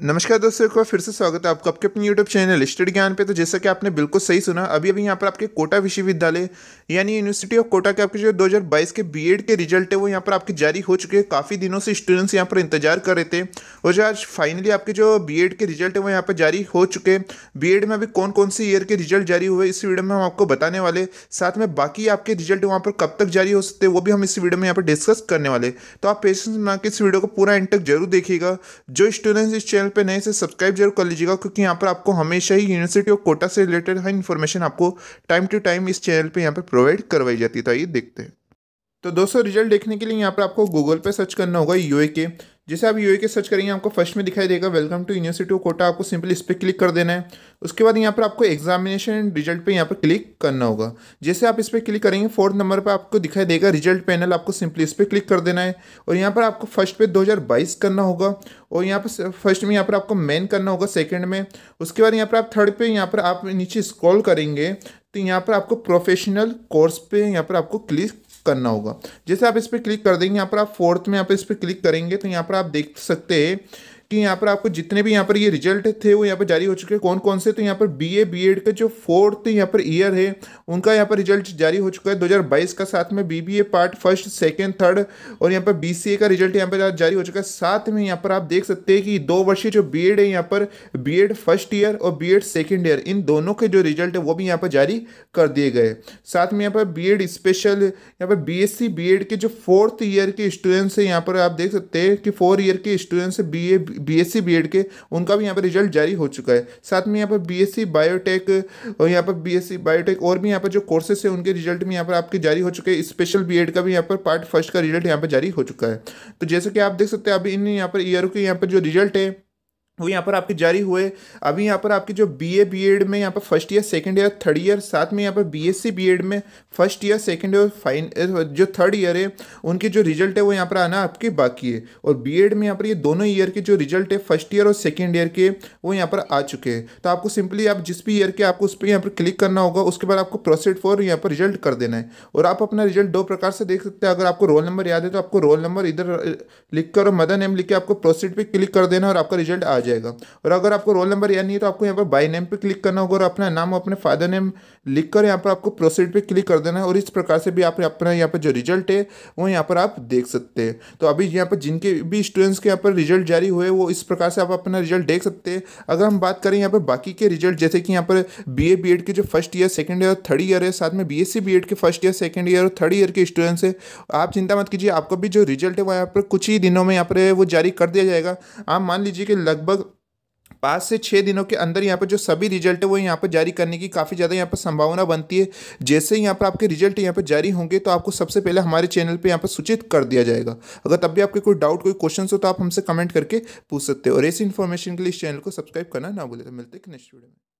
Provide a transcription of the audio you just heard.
नमस्कार दोस्तों एक बार फिर से स्वागत है आपका आपके अपने यूट्यूब चैनल स्टडी ज्ञान पे तो जैसा कि आपने बिल्कुल सही सुना अभी अभी यहाँ पर आपके कोटा विश्वविद्यालय यानी यूनिवर्सिटी ऑफ कोटा के आपके जो 2022 के बीएड के रिजल्ट है वो यहाँ पर आपके जारी हो चुके हैं काफ़ी दिनों से स्टूडेंट्स यहाँ पर इंतजार कर रहे थे और जो आज फाइनली आपके जो बी के रिजल्ट है वो यहाँ पर जारी हो चुके हैं बी में अभी कौन कौन से ईयर के रिजल्ट जारी हुए इस वीडियो में हम आपको बताने वाले साथ में बाकी आपके रिजल्ट वहाँ पर कब तक जारी हो सकते हैं वो भी हम इस वीडियो में यहाँ पर डिस्कस करने वाले तो आप पेशेंस बना के इस वीडियो को पूरा एंड तक जरूर देखिएगा जो स्टूडेंट्स इस चैनल चैनल पे नए से सब्सक्राइब जरूर कर लीजिएगा क्योंकि यहाँ पर आपको हमेशा ही यूनिवर्सिटी और कोटा से रिलेटेड हर इन्फॉर्मेशन आपको टाइम टू टाइम इस चैनल पे यहाँ पर प्रोवाइड करवाई जाती है तो आइए देखते हैं तो दोस्तों रिजल्ट देखने के लिए यहाँ पर आपको गूगल पे सर्च करना होगा यू के जैसे आप यू के सर्च करेंगे आपको फर्स्ट में दिखाई देगा welcome to university of Kota आपको सिंपली इस पर क्लिक कर देना है उसके बाद यहाँ पर आपको एग्जामिनेशन रिजल्ट पे यहाँ पर क्लिक करना होगा जैसे आप इस पर क्लिक करेंगे फोर्थ नंबर पर आपको दिखाई देगा रिजल्ट पैनल आपको सिंपली इस पर क्लिक कर देना है और यहाँ पर आपको फर्स्ट पे दो करना होगा और यहाँ पर फर्स्ट में यहाँ पर आपको मेन करना होगा सेकेंड में उसके बाद यहाँ पर आप थर्ड पे यहाँ पर आप नीचे स्क्रॉल करेंगे तो यहाँ पर आपको प्रोफेशनल कोर्स पे यहाँ पर आपको क्लिक करना होगा जैसे आप इस पर क्लिक कर देंगे यहाँ पर आप फोर्थ में यहाँ पर इस पर क्लिक करेंगे तो यहाँ पर आप देख सकते हैं कि यहाँ पर आपको जितने भी यहाँ पर ये रिजल्ट थे वो यहाँ पर जारी हो चुके हैं कौन कौन से तो यहाँ पर बी ए बी एड के जो फोर्थ यहाँ पर ईयर है उनका यहाँ पर रिजल्ट जारी हो चुका है 2022 का साथ में BBA part first second third और यहाँ पर बी सी ए का रिजल्ट यहाँ पर जारी हो चुका है साथ में यहाँ पर आप देख सकते हैं कि दो वर्षीय जो बी एड है यहाँ पर बी एड फर्स्ट ईयर और बी एड सेकेंड ईयर इन दोनों के जो रिजल्ट है वो भी यहाँ पर जारी कर दिए गए साथ में यहाँ पर बी एड स्पेशल यहाँ पर B S C B Ed के जो फोर्थ ईयर के स्टूडेंट्स हैं यहाँ पर आप देख सकते हैं कि फोर ईयर के students B A B S के उनका भी यहाँ पर रिजल्ट जारी हो चुका है साथ में यहाँ पर बी एस बायोटेक और यहाँ पर बी एस बायोटेक और भी यहाँ पर जो कोर्सेस हैं उनके रिजल्ट भी यहाँ पर आपके जारी हो चुके हैं स्पेशल बी का भी यहाँ पर पार्ट फर्स्ट का रिजल्ट यहाँ पर जारी हो चुका है तो जैसे कि आप देख सकते हैं अभी इन यहाँ पर ईयर के यहाँ पर जो रिजल्ट है वो यहाँ पर आपके जारी हुए अभी यहाँ पर आपके जो बी ए बी में यहाँ पर first year second year third year साथ में यहाँ पर B S C B Ed में first year second year fine जो थर्ड ईयर है उनके जो रिजल्ट है वो यहाँ पर आना आपके बाकी है और बी एड में यहाँ पर ये दोनों ईयर के जो रिजल्ट है फर्स्ट ईयर और सेकेंड ईयर के वो यहाँ पर आ चुके हैं तो आपको सिंपली आप जिस भी ईयर के आपको उस पर यहाँ पर क्लिक करना होगा उसके बाद आपको प्रोसीड फॉर यहाँ पर रिजल्ट कर देना है और आप अपना रिजल्ट दो प्रकार से देख सकते हैं अगर आपको रोल नंबर याद है तो आपको रोल नंबर इधर लिख कर और मदर नेम लिख के आपको प्रोसीड पर क्लिक कर देना और आपका रिजल्ट आ जाएगा और अगर आपको रोल नंबर याद नहीं है तो आपको यहाँ पर बाई नेम पे क्लिक करना होगा और अपना नाम अपने फादर नेम लिख कर यहाँ पर आपको प्रोसीड पे क्लिक कर देना है और इस प्रकार से भी आप अपना यहाँ पर जो रिजल्ट है वो यहाँ पर आप देख सकते हैं तो अभी यहाँ पर जिनके भी स्टूडेंट्स के यहाँ पर रिजल्ट जारी हुए वो इस प्रकार से आप अपना रिजल्ट देख सकते हैं अगर हम बात करें यहाँ पर बाकी के रिजल्ट जैसे कि यहाँ पर बी ए बी एड के जो first year second year third year है साथ में B S C B Ed के फर्स्ट ईयर सेकेंड ईयर और थर्ड ईयर के स्टूडेंट्स है आप चिंता मत कीजिए आपको भी जो रिजल्ट है वो यहाँ पर कुछ ही दिनों में यहाँ पर वो जारी कर दिया जाएगा आप मान लीजिए कि लगभग पाँच से छः दिनों के अंदर यहाँ पर जो सभी रिजल्ट है वो यहाँ पर जारी करने की काफ़ी ज़्यादा यहाँ पर संभावना बनती है जैसे ही यहाँ पर आपके रिजल्ट यहाँ पर जारी होंगे तो आपको सबसे पहले हमारे चैनल पर यहाँ पर सूचित कर दिया जाएगा अगर तब भी आपके कोई डाउट कोई क्वेश्चन हो तो आप हमसे कमेंट करके पूछ सकते हो और ऐसी इन्फॉर्मेशन के लिए इस चैनल को सब्सक्राइब करना ना बोले तो मिलते हैं नेक्स्ट वीडियो में